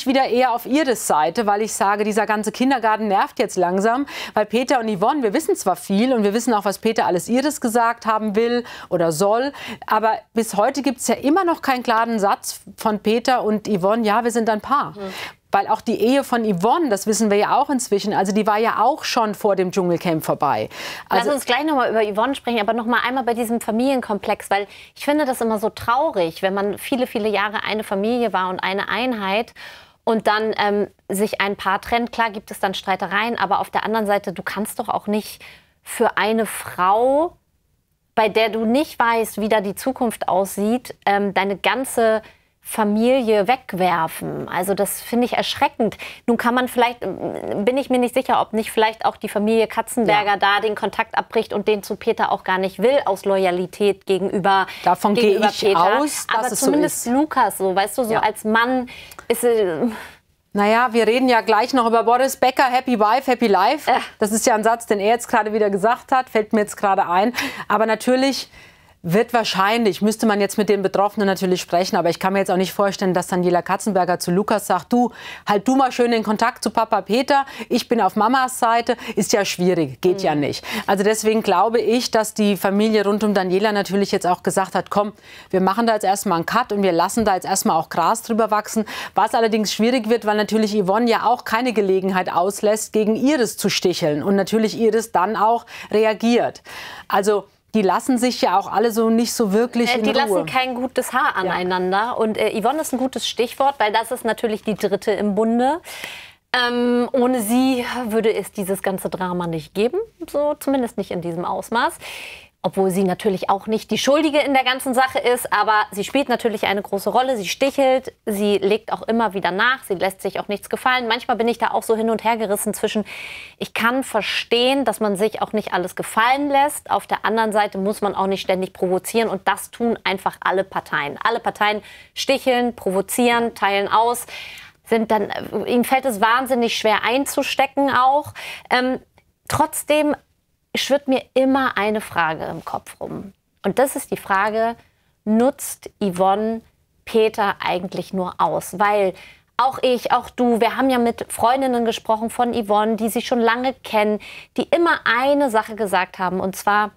ich wieder eher auf ihre Seite, weil ich sage, dieser ganze Kindergarten nervt jetzt langsam, weil Peter und Yvonne, wir wissen zwar viel und wir wissen auch, was Peter alles ihres gesagt haben will oder soll, aber bis heute gibt es ja immer noch keinen klaren Satz von Peter und Yvonne, ja, wir sind ein Paar. Mhm weil auch die Ehe von Yvonne, das wissen wir ja auch inzwischen, also die war ja auch schon vor dem Dschungelcamp vorbei. Also Lass uns gleich nochmal über Yvonne sprechen, aber nochmal einmal bei diesem Familienkomplex, weil ich finde das immer so traurig, wenn man viele, viele Jahre eine Familie war und eine Einheit und dann ähm, sich ein Paar trennt. Klar gibt es dann Streitereien, aber auf der anderen Seite, du kannst doch auch nicht für eine Frau, bei der du nicht weißt, wie da die Zukunft aussieht, ähm, deine ganze Familie wegwerfen. Also das finde ich erschreckend. Nun kann man vielleicht, ähm, bin ich mir nicht sicher, ob nicht vielleicht auch die Familie Katzenberger ja. da den Kontakt abbricht und den zu Peter auch gar nicht will, aus Loyalität gegenüber Davon gehe ich Peter. aus, dass Aber es zumindest so ist. Lukas, so weißt du, so ja. als Mann ist... Äh, naja, wir reden ja gleich noch über Boris Becker, Happy Wife, Happy Life. Äh. Das ist ja ein Satz, den er jetzt gerade wieder gesagt hat, fällt mir jetzt gerade ein. Aber natürlich wird wahrscheinlich, müsste man jetzt mit den Betroffenen natürlich sprechen, aber ich kann mir jetzt auch nicht vorstellen, dass Daniela Katzenberger zu Lukas sagt, du, halt du mal schön den Kontakt zu Papa Peter, ich bin auf Mamas Seite, ist ja schwierig, geht mhm. ja nicht. Also deswegen glaube ich, dass die Familie rund um Daniela natürlich jetzt auch gesagt hat, komm, wir machen da jetzt erstmal einen Cut und wir lassen da jetzt erstmal auch Gras drüber wachsen, was allerdings schwierig wird, weil natürlich Yvonne ja auch keine Gelegenheit auslässt, gegen Iris zu sticheln und natürlich Iris dann auch reagiert. Also die lassen sich ja auch alle so nicht so wirklich äh, in Die Ruhe. lassen kein gutes Haar aneinander. Ja. Und äh, Yvonne ist ein gutes Stichwort, weil das ist natürlich die dritte im Bunde. Ähm, ohne sie würde es dieses ganze Drama nicht geben, so zumindest nicht in diesem Ausmaß obwohl sie natürlich auch nicht die Schuldige in der ganzen Sache ist, aber sie spielt natürlich eine große Rolle, sie stichelt, sie legt auch immer wieder nach, sie lässt sich auch nichts gefallen. Manchmal bin ich da auch so hin und her gerissen zwischen, ich kann verstehen, dass man sich auch nicht alles gefallen lässt, auf der anderen Seite muss man auch nicht ständig provozieren und das tun einfach alle Parteien. Alle Parteien sticheln, provozieren, teilen aus. Sind dann, ihnen fällt es wahnsinnig schwer einzustecken auch. Ähm, trotzdem schwirrt mir immer eine Frage im Kopf rum. Und das ist die Frage, nutzt Yvonne Peter eigentlich nur aus? Weil auch ich, auch du, wir haben ja mit Freundinnen gesprochen von Yvonne, die sie schon lange kennen, die immer eine Sache gesagt haben, und zwar,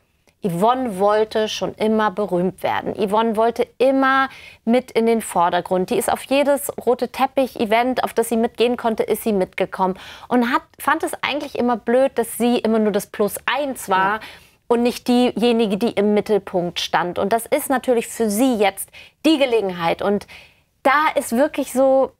Yvonne wollte schon immer berühmt werden. Yvonne wollte immer mit in den Vordergrund. Die ist auf jedes rote Teppich-Event, auf das sie mitgehen konnte, ist sie mitgekommen. Und hat, fand es eigentlich immer blöd, dass sie immer nur das Plus eins war. Ja. Und nicht diejenige, die im Mittelpunkt stand. Und das ist natürlich für sie jetzt die Gelegenheit. Und da ist wirklich so,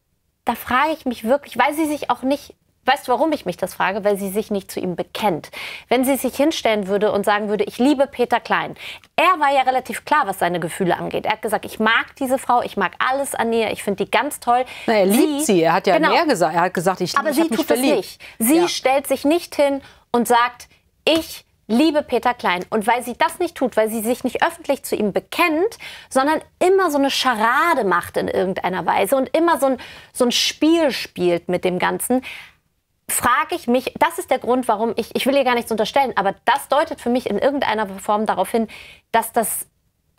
da frage ich mich wirklich, weil sie sich auch nicht Weißt du, warum ich mich das frage? Weil sie sich nicht zu ihm bekennt. Wenn sie sich hinstellen würde und sagen würde, ich liebe Peter Klein. Er war ja relativ klar, was seine Gefühle angeht. Er hat gesagt, ich mag diese Frau, ich mag alles an ihr, ich finde die ganz toll. Na, er liebt sie, er hat ja genau. mehr gesagt. Er hat gesagt, ich liebe Aber sie tut verliebt. es nicht. Sie ja. stellt sich nicht hin und sagt, ich liebe Peter Klein. Und weil sie das nicht tut, weil sie sich nicht öffentlich zu ihm bekennt, sondern immer so eine Scharade macht in irgendeiner Weise und immer so ein, so ein Spiel spielt mit dem Ganzen, frage ich mich, das ist der Grund, warum ich, ich will ihr gar nichts unterstellen, aber das deutet für mich in irgendeiner Form darauf hin, dass das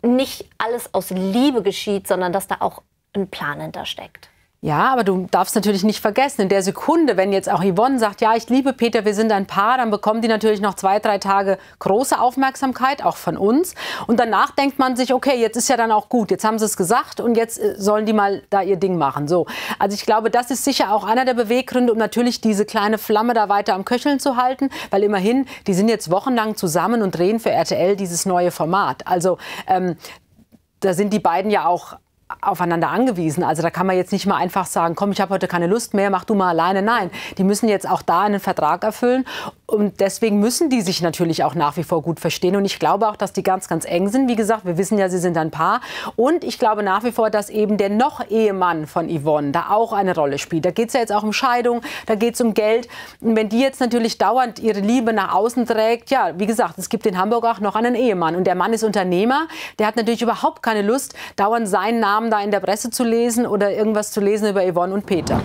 nicht alles aus Liebe geschieht, sondern dass da auch ein Plan hintersteckt. Ja, aber du darfst natürlich nicht vergessen, in der Sekunde, wenn jetzt auch Yvonne sagt, ja, ich liebe Peter, wir sind ein Paar, dann bekommen die natürlich noch zwei, drei Tage große Aufmerksamkeit, auch von uns. Und danach denkt man sich, okay, jetzt ist ja dann auch gut, jetzt haben sie es gesagt und jetzt äh, sollen die mal da ihr Ding machen. So. Also ich glaube, das ist sicher auch einer der Beweggründe, um natürlich diese kleine Flamme da weiter am Köcheln zu halten, weil immerhin, die sind jetzt wochenlang zusammen und drehen für RTL dieses neue Format. Also ähm, da sind die beiden ja auch aufeinander angewiesen. Also da kann man jetzt nicht mal einfach sagen, komm, ich habe heute keine Lust mehr, mach du mal alleine. Nein, die müssen jetzt auch da einen Vertrag erfüllen und deswegen müssen die sich natürlich auch nach wie vor gut verstehen. Und ich glaube auch, dass die ganz, ganz eng sind. Wie gesagt, wir wissen ja, sie sind ein Paar. Und ich glaube nach wie vor, dass eben der noch Ehemann von Yvonne da auch eine Rolle spielt. Da geht es ja jetzt auch um Scheidung, da geht es um Geld. Und wenn die jetzt natürlich dauernd ihre Liebe nach außen trägt, ja, wie gesagt, es gibt in Hamburg auch noch einen Ehemann. Und der Mann ist Unternehmer. Der hat natürlich überhaupt keine Lust, dauernd seinen Namen da in der Presse zu lesen oder irgendwas zu lesen über Yvonne und Peter.